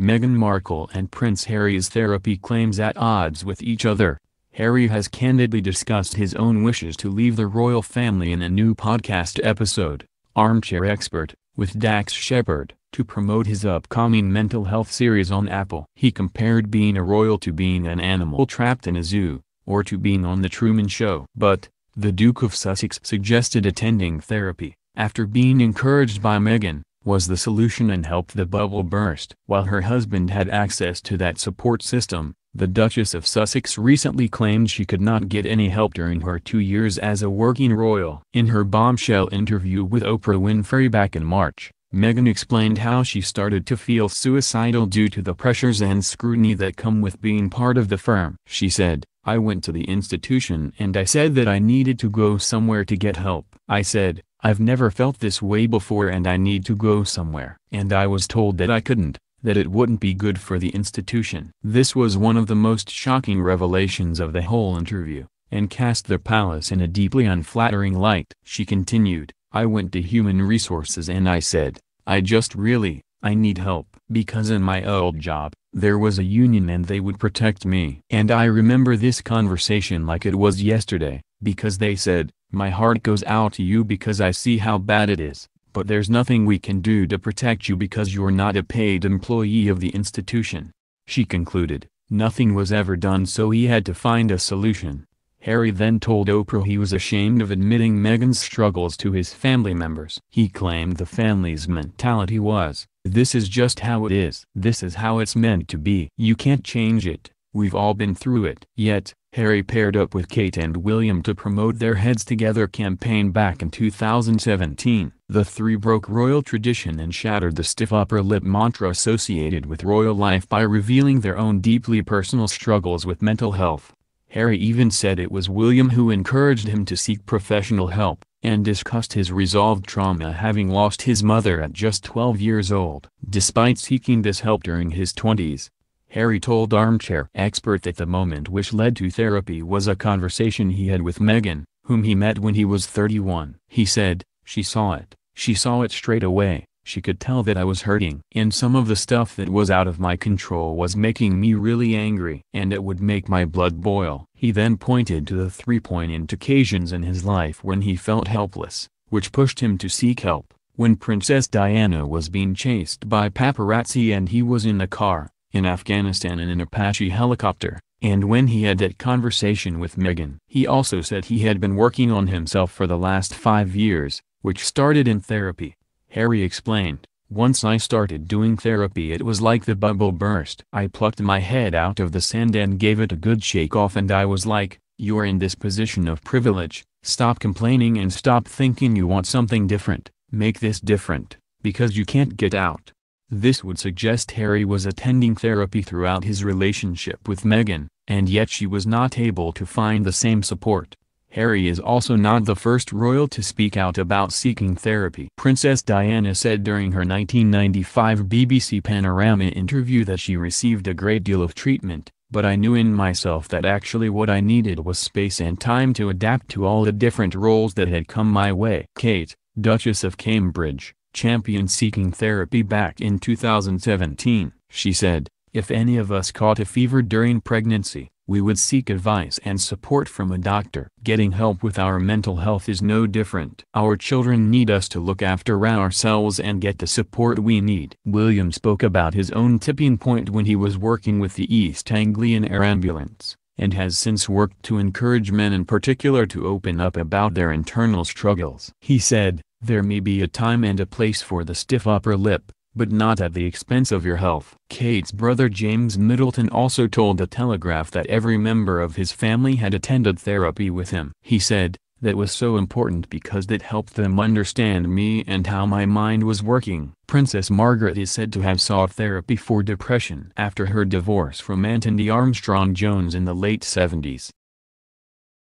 Meghan Markle and Prince Harry's therapy claims at odds with each other. Harry has candidly discussed his own wishes to leave the royal family in a new podcast episode, Armchair Expert, with Dax Shepard, to promote his upcoming mental health series on Apple. He compared being a royal to being an animal trapped in a zoo, or to being on The Truman Show. But, the Duke of Sussex suggested attending therapy, after being encouraged by Meghan was the solution and helped the bubble burst. While her husband had access to that support system, the Duchess of Sussex recently claimed she could not get any help during her two years as a working royal. In her bombshell interview with Oprah Winfrey back in March, Meghan explained how she started to feel suicidal due to the pressures and scrutiny that come with being part of the firm. She said, I went to the institution and I said that I needed to go somewhere to get help. I said, I've never felt this way before and I need to go somewhere. And I was told that I couldn't, that it wouldn't be good for the institution. This was one of the most shocking revelations of the whole interview, and cast the palace in a deeply unflattering light. She continued, I went to human resources and I said, I just really, I need help. Because in my old job, there was a union and they would protect me. And I remember this conversation like it was yesterday, because they said, my heart goes out to you because I see how bad it is, but there's nothing we can do to protect you because you're not a paid employee of the institution. She concluded, nothing was ever done so he had to find a solution. Harry then told Oprah he was ashamed of admitting Meghan's struggles to his family members. He claimed the family's mentality was, this is just how it is. This is how it's meant to be. You can't change it, we've all been through it. Yet, Harry paired up with Kate and William to promote their Heads Together campaign back in 2017. The three broke royal tradition and shattered the stiff upper lip mantra associated with royal life by revealing their own deeply personal struggles with mental health. Harry even said it was William who encouraged him to seek professional help, and discussed his resolved trauma having lost his mother at just 12 years old. Despite seeking this help during his 20s, Harry told Armchair Expert that the moment which led to therapy was a conversation he had with Meghan, whom he met when he was 31. He said, she saw it, she saw it straight away, she could tell that I was hurting. And some of the stuff that was out of my control was making me really angry. And it would make my blood boil. He then pointed to the three poignant occasions in his life when he felt helpless, which pushed him to seek help. When Princess Diana was being chased by paparazzi and he was in a car, in Afghanistan in an Apache helicopter, and when he had that conversation with Megan. He also said he had been working on himself for the last five years, which started in therapy. Harry explained, once I started doing therapy it was like the bubble burst. I plucked my head out of the sand and gave it a good shake off and I was like, you're in this position of privilege, stop complaining and stop thinking you want something different, make this different, because you can't get out. This would suggest Harry was attending therapy throughout his relationship with Meghan, and yet she was not able to find the same support. Harry is also not the first royal to speak out about seeking therapy. Princess Diana said during her 1995 BBC Panorama interview that she received a great deal of treatment, but I knew in myself that actually what I needed was space and time to adapt to all the different roles that had come my way. Kate, Duchess of Cambridge, champion seeking therapy back in 2017. She said, If any of us caught a fever during pregnancy, we would seek advice and support from a doctor. Getting help with our mental health is no different. Our children need us to look after ourselves and get the support we need. William spoke about his own tipping point when he was working with the East Anglian Air Ambulance, and has since worked to encourage men in particular to open up about their internal struggles. He said, there may be a time and a place for the stiff upper lip, but not at the expense of your health. Kate's brother James Middleton also told The Telegraph that every member of his family had attended therapy with him. He said, that was so important because that helped them understand me and how my mind was working. Princess Margaret is said to have sought therapy for depression after her divorce from Antony Armstrong Jones in the late 70s.